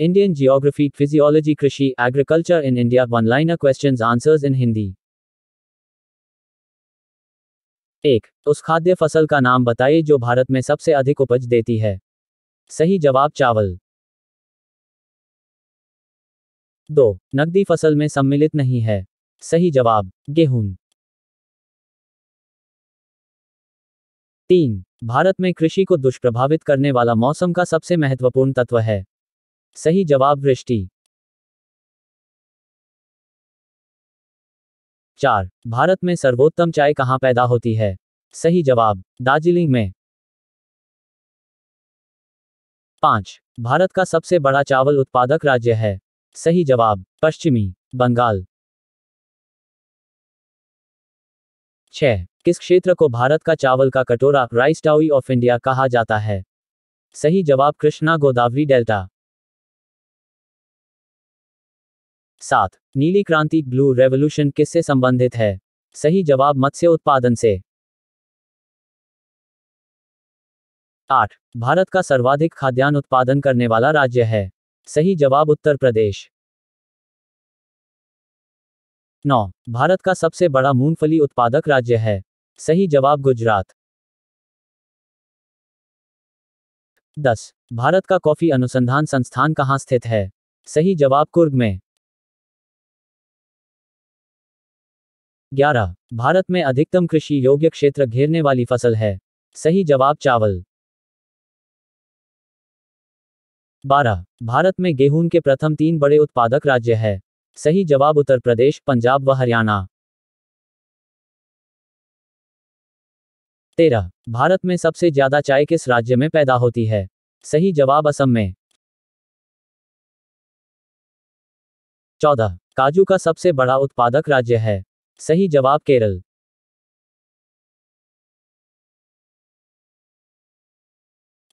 Indian Geography, Physiology, Krishi, Agriculture in India. One liner questions, answers in Hindi. एक उस खाद्य फसल का नाम बताइए जो भारत में सबसे अधिक उपज देती है सही जवाब चावल दो नकदी फसल में सम्मिलित नहीं है सही जवाब गेहूं तीन भारत में कृषि को दुष्प्रभावित करने वाला मौसम का सबसे महत्वपूर्ण तत्व है सही जवाब वृष्टि चार भारत में सर्वोत्तम चाय कहाँ पैदा होती है सही जवाब दार्जिलिंग में पांच भारत का सबसे बड़ा चावल उत्पादक राज्य है सही जवाब पश्चिमी बंगाल छ किस क्षेत्र को भारत का चावल का कटोरा राइस टाउई ऑफ इंडिया कहा जाता है सही जवाब कृष्णा गोदावरी डेल्टा सात नीली क्रांति ब्लू रेवोल्यूशन किससे संबंधित है सही जवाब मत्स्य उत्पादन से आठ भारत का सर्वाधिक खाद्यान्न उत्पादन करने वाला राज्य है सही जवाब उत्तर प्रदेश नौ भारत का सबसे बड़ा मूंगफली उत्पादक राज्य है सही जवाब गुजरात दस भारत का कॉफी अनुसंधान संस्थान कहाँ स्थित है सही जवाब कुर्ग में ग्यारह भारत में अधिकतम कृषि योग्य क्षेत्र घेरने वाली फसल है सही जवाब चावल बारह भारत में गेहूं के प्रथम तीन बड़े उत्पादक राज्य है सही जवाब उत्तर प्रदेश पंजाब व हरियाणा तेरह भारत में सबसे ज्यादा चाय किस राज्य में पैदा होती है सही जवाब असम में चौदह काजू का सबसे बड़ा उत्पादक राज्य है सही जवाब केरल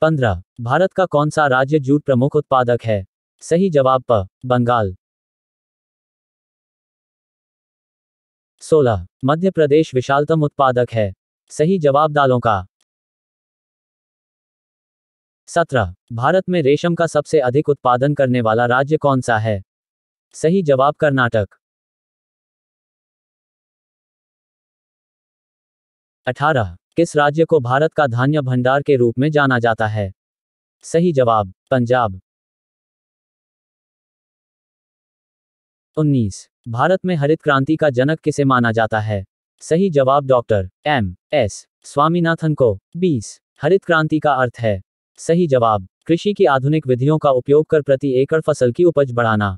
पंद्रह भारत का कौन सा राज्य जूट प्रमुख उत्पादक है सही जवाब प बंगाल सोलह मध्य प्रदेश विशालतम उत्पादक है सही जवाब दालों का सत्रह भारत में रेशम का सबसे अधिक उत्पादन करने वाला राज्य कौन सा है सही जवाब कर्नाटक अठारह किस राज्य को भारत का धान्य भंडार के रूप में जाना जाता है सही जवाब पंजाब उन्नीस भारत में हरित क्रांति का जनक किसे माना जाता है सही जवाब डॉक्टर एम एस स्वामीनाथन को बीस हरित क्रांति का अर्थ है सही जवाब कृषि की आधुनिक विधियों का उपयोग कर प्रति एकड़ फसल की उपज बढ़ाना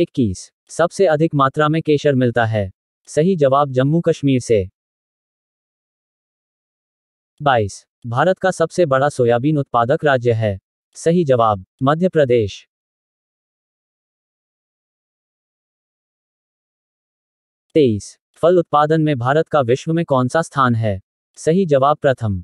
21. सबसे अधिक मात्रा में केशर मिलता है सही जवाब जम्मू कश्मीर से बाईस भारत का सबसे बड़ा सोयाबीन उत्पादक राज्य है सही जवाब मध्य प्रदेश तेईस फल उत्पादन में भारत का विश्व में कौन सा स्थान है सही जवाब प्रथम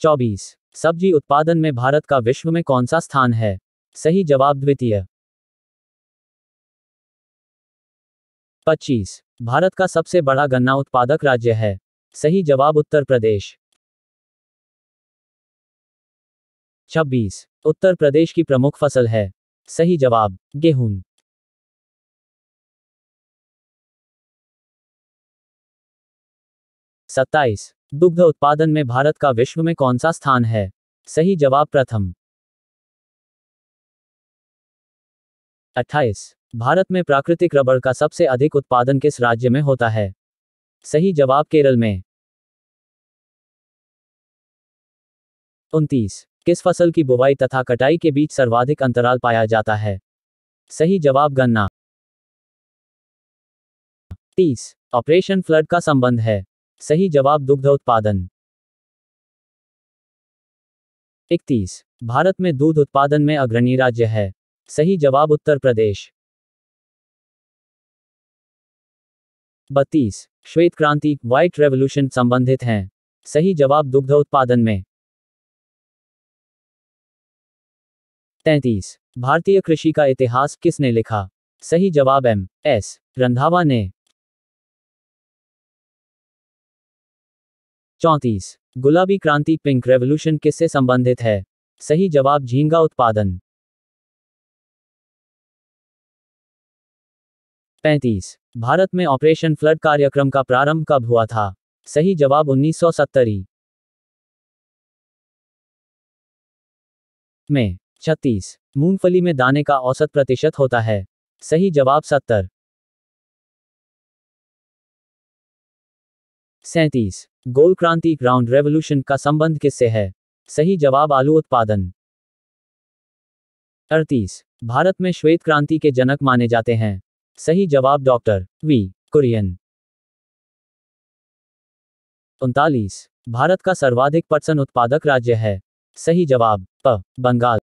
चौबीस सब्जी उत्पादन में भारत का विश्व में कौन सा स्थान है सही जवाब द्वितीय पच्चीस भारत का सबसे बड़ा गन्ना उत्पादक राज्य है सही जवाब उत्तर प्रदेश छब्बीस उत्तर प्रदेश की प्रमुख फसल है सही जवाब गेहूं सत्ताईस दुग्ध उत्पादन में भारत का विश्व में कौन सा स्थान है सही जवाब प्रथम अट्ठाईस भारत में प्राकृतिक रबड़ का सबसे अधिक उत्पादन किस राज्य में होता है सही जवाब केरल में उनतीस किस फसल की बुवाई तथा कटाई के बीच सर्वाधिक अंतराल पाया जाता है सही जवाब गन्ना तीस ऑपरेशन फ्लड का संबंध है सही जवाब दुग्ध उत्पादन इकतीस भारत में दूध उत्पादन में अग्रणी राज्य है सही जवाब उत्तर प्रदेश बत्तीस श्वेत क्रांति व्हाइट रेवोल्यूशन संबंधित हैं सही जवाब दुग्ध उत्पादन में तैतीस भारतीय कृषि का इतिहास किसने लिखा सही जवाब एम एस रंधावा ने चौंतीस गुलाबी क्रांति पिंक रेवोल्यूशन किससे संबंधित है सही जवाब झींगा उत्पादन पैंतीस भारत में ऑपरेशन फ्लड कार्यक्रम का प्रारंभ कब हुआ था सही जवाब उन्नीस सौ में छत्तीस मूंगफली में दाने का औसत प्रतिशत होता है सही जवाब सत्तर सैतीस गोल क्रांति ग्राउंड रेवोल्यूशन का संबंध किससे है सही जवाब आलू उत्पादन अड़तीस भारत में श्वेत क्रांति के जनक माने जाते हैं सही जवाब डॉक्टर वी कुरियन उनतालीस भारत का सर्वाधिक पटसन उत्पादक राज्य है सही जवाब प बंगाल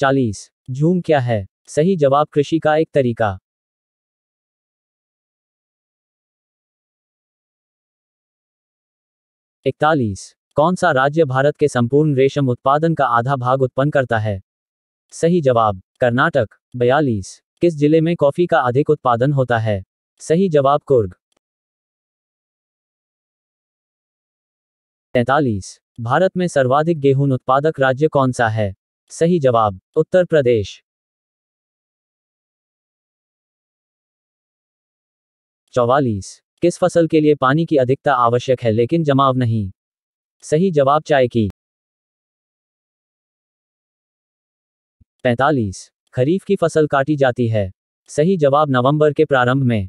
चालीस झूम क्या है सही जवाब कृषि का एक तरीका इकतालीस कौन सा राज्य भारत के संपूर्ण रेशम उत्पादन का आधा भाग उत्पन्न करता है सही जवाब कर्नाटक बयालीस किस जिले में कॉफी का अधिक उत्पादन होता है सही जवाब कुर्ग तैतालीस भारत में सर्वाधिक गेहूं उत्पादक राज्य कौन सा है सही जवाब उत्तर प्रदेश चौवालीस किस फसल के लिए पानी की अधिकता आवश्यक है लेकिन जमाव नहीं सही जवाब चाय की पैंतालीस खरीफ की फसल काटी जाती है सही जवाब नवंबर के प्रारंभ में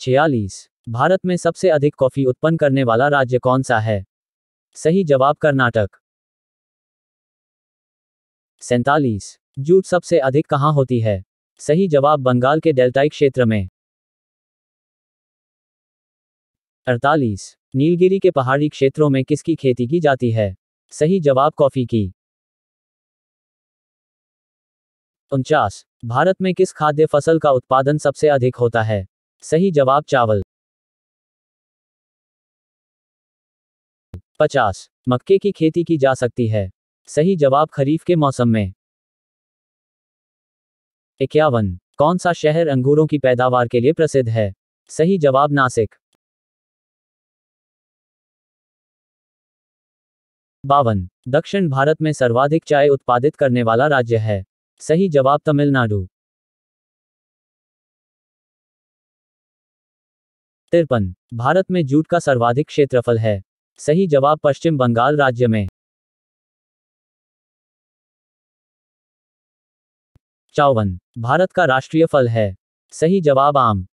छियालीस भारत में सबसे अधिक कॉफी उत्पन्न करने वाला राज्य कौन सा है सही जवाब कर्नाटक सैतालीस जूट सबसे अधिक कहाँ होती है सही जवाब बंगाल के डेल्टाई क्षेत्र में अड़तालीस नीलगिरी के पहाड़ी क्षेत्रों में किसकी खेती की जाती है सही जवाब कॉफी की उनचास भारत में किस खाद्य फसल का उत्पादन सबसे अधिक होता है सही जवाब चावल पचास मक्के की खेती की जा सकती है सही जवाब खरीफ के मौसम में इक्यावन कौन सा शहर अंगूरों की पैदावार के लिए प्रसिद्ध है सही जवाब नासिक बावन दक्षिण भारत में सर्वाधिक चाय उत्पादित करने वाला राज्य है सही जवाब तमिलनाडु तिरपन भारत में जूट का सर्वाधिक क्षेत्रफल है सही जवाब पश्चिम बंगाल राज्य में चौवन भारत का राष्ट्रीय फल है सही जवाब आम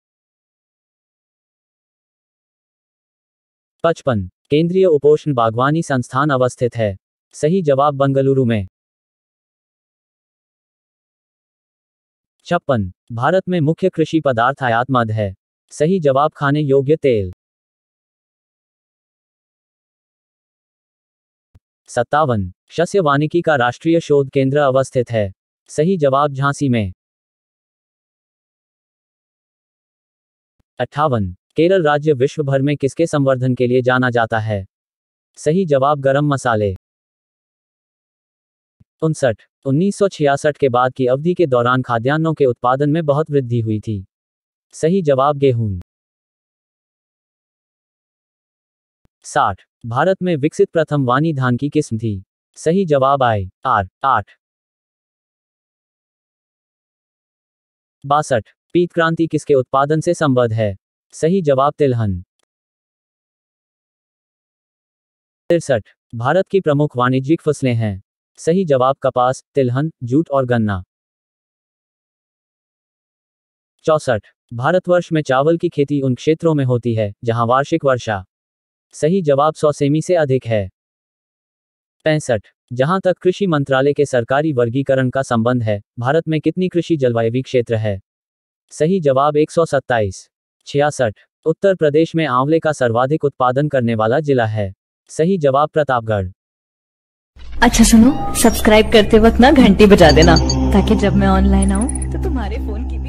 पचपन केंद्रीय उपोषण बागवानी संस्थान अवस्थित है सही जवाब बंगलुरु में छप्पन भारत में मुख्य कृषि पदार्थ आयातमद है सही जवाब खाने योग्य तेल सत्तावन शस्य वानिकी का राष्ट्रीय शोध केंद्र अवस्थित है सही जवाब झांसी में अट्ठावन केरल राज्य विश्व भर में किसके संवर्धन के लिए जाना जाता है सही जवाब गरम मसाले उनसठ छियासठ के बाद की अवधि के दौरान खाद्यान्नों के उत्पादन में बहुत वृद्धि हुई थी सही जवाब गेहूं साठ भारत में विकसित प्रथम वानी धान की किस्म थी सही जवाब आए आर आठ बासठ पीत क्रांति किसके उत्पादन से संबद्ध है सही जवाब तिलहन तिरसठ भारत की प्रमुख वाणिज्यिक फसलें हैं सही जवाब कपास तिलहन जूट और गन्ना चौसठ भारतवर्ष में चावल की खेती उन क्षेत्रों में होती है जहां वार्षिक वर्षा सही जवाब सौ सेमी से अधिक है पैंसठ जहां तक कृषि मंत्रालय के सरकारी वर्गीकरण का संबंध है भारत में कितनी कृषि जलवायु क्षेत्र है सही जवाब एक सौ सत्ताईस छियासठ उत्तर प्रदेश में आंवले का सर्वाधिक उत्पादन करने वाला जिला है सही जवाब प्रतापगढ़ अच्छा सुनो सब्सक्राइब करते वक्त ना घंटी बजा देना ताकि जब मैं ऑनलाइन आऊँ तो तुम्हारे फोन की